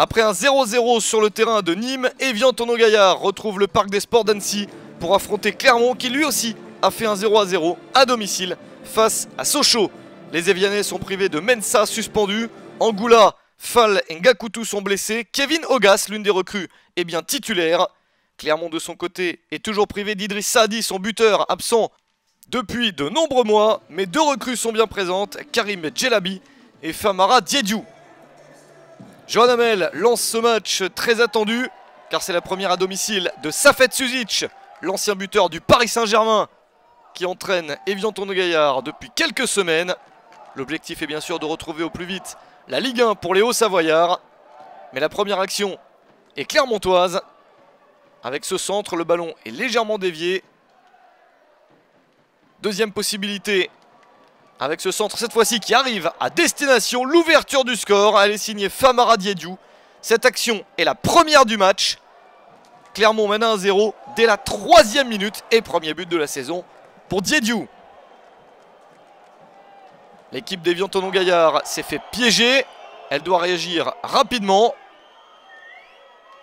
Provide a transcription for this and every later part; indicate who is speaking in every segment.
Speaker 1: Après un 0-0 sur le terrain de Nîmes, Evian Tonneau-Gaillard retrouve le parc des sports d'Annecy pour affronter Clermont qui lui aussi a fait un 0-0 à domicile face à Sochaux. Les Evianais sont privés de Mensa suspendu, Angoula, Fall et Ngakutu sont blessés, Kevin Ogas, l'une des recrues, est bien titulaire. Clermont de son côté est toujours privé d'Idriss Saadi son buteur absent depuis de nombreux mois, mais deux recrues sont bien présentes, Karim Djelabi et Famara Diediou. Johan Amel lance ce match très attendu, car c'est la première à domicile de Safet Suzic, l'ancien buteur du Paris Saint-Germain, qui entraîne Evian Gaillard depuis quelques semaines. L'objectif est bien sûr de retrouver au plus vite la Ligue 1 pour les Hauts-Savoyards. Mais la première action est clermontoise. Avec ce centre, le ballon est légèrement dévié. Deuxième possibilité avec ce centre cette fois-ci qui arrive à destination, l'ouverture du score, elle est signée Famara Diédiou. Cette action est la première du match. Clermont mène 1-0 dès la troisième minute et premier but de la saison pour Diédiou. L'équipe des Tonon Gaillard s'est fait piéger. Elle doit réagir rapidement.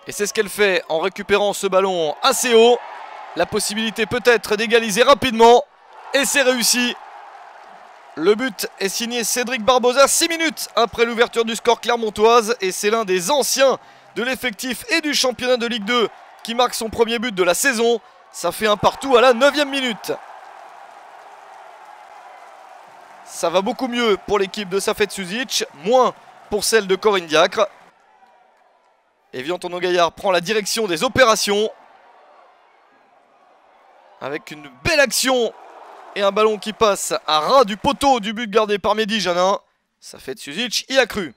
Speaker 1: Et c'est ce qu'elle fait en récupérant ce ballon assez haut. La possibilité peut-être d'égaliser rapidement. Et c'est réussi le but est signé Cédric Barbosa 6 minutes après l'ouverture du score clermontoise et c'est l'un des anciens de l'effectif et du championnat de Ligue 2 qui marque son premier but de la saison. Ça fait un partout à la 9ème minute. Ça va beaucoup mieux pour l'équipe de Safet Suzic, moins pour celle de Corinne Diacre. Et Viantono Gaillard prend la direction des opérations. Avec une belle action et un ballon qui passe à ras du poteau du but gardé par Mehdi Janin. Ça fait de Suzic y a cru.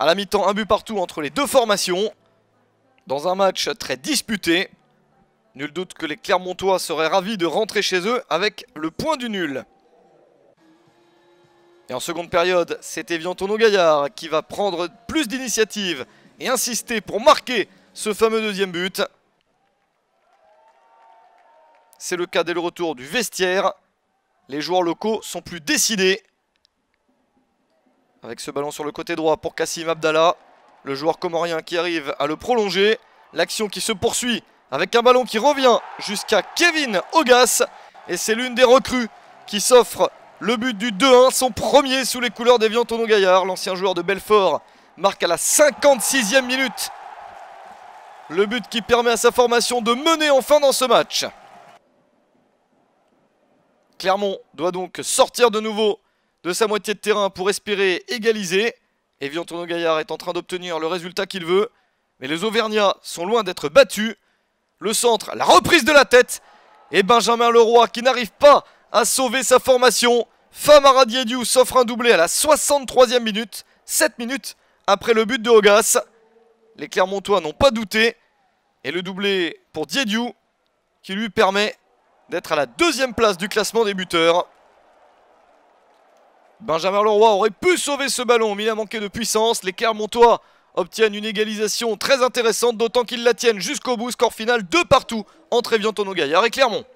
Speaker 1: À la mi-temps, un but partout entre les deux formations. Dans un match très disputé. Nul doute que les Clermontois seraient ravis de rentrer chez eux avec le point du nul. Et en seconde période, c'est Evian Gaillard qui va prendre plus d'initiative et insister pour marquer ce fameux deuxième but. C'est le cas dès le retour du vestiaire. Les joueurs locaux sont plus décidés. Avec ce ballon sur le côté droit pour Kassim Abdallah. Le joueur comorien qui arrive à le prolonger. L'action qui se poursuit avec un ballon qui revient jusqu'à Kevin Augas. Et c'est l'une des recrues qui s'offre le but du 2-1, son premier sous les couleurs des Tonon Gaillard. L'ancien joueur de Belfort marque à la 56e minute. Le but qui permet à sa formation de mener enfin dans ce match. Clermont doit donc sortir de nouveau de sa moitié de terrain pour espérer égaliser. Et Tourneau Gaillard est en train d'obtenir le résultat qu'il veut. Mais les Auvergnats sont loin d'être battus. Le centre, la reprise de la tête. Et Benjamin Leroy qui n'arrive pas à sauver sa formation. Famara Diédiou s'offre un doublé à la 63e minute. 7 minutes après le but de Hogas. Les Clermontois n'ont pas douté. Et le doublé pour Diédiou qui lui permet d'être à la deuxième place du classement des buteurs. Benjamin Leroy aurait pu sauver ce ballon, mais il a manqué de puissance. Les Clermontois obtiennent une égalisation très intéressante, d'autant qu'ils la tiennent jusqu'au bout. Score final, de partout entre Evian bientôt gaillard et Clermont.